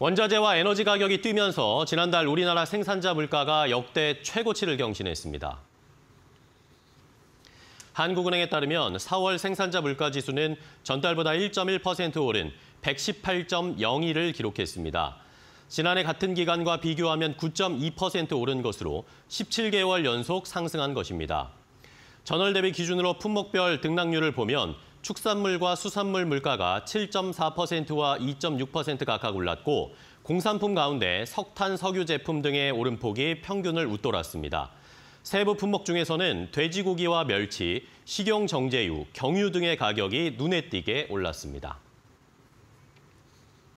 원자재와 에너지 가격이 뛰면서 지난달 우리나라 생산자 물가가 역대 최고치를 경신했습니다. 한국은행에 따르면 4월 생산자 물가 지수는 전달보다 1.1% 오른 118.02를 기록했습니다. 지난해 같은 기간과 비교하면 9.2% 오른 것으로 17개월 연속 상승한 것입니다. 전월 대비 기준으로 품목별 등락률을 보면 축산물과 수산물 물가가 7.4%와 2.6% 각각 올랐고 공산품 가운데 석탄, 석유 제품 등의 오름폭이 평균을 웃돌았습니다. 세부 품목 중에서는 돼지고기와 멸치, 식용 정제유, 경유 등의 가격이 눈에 띄게 올랐습니다.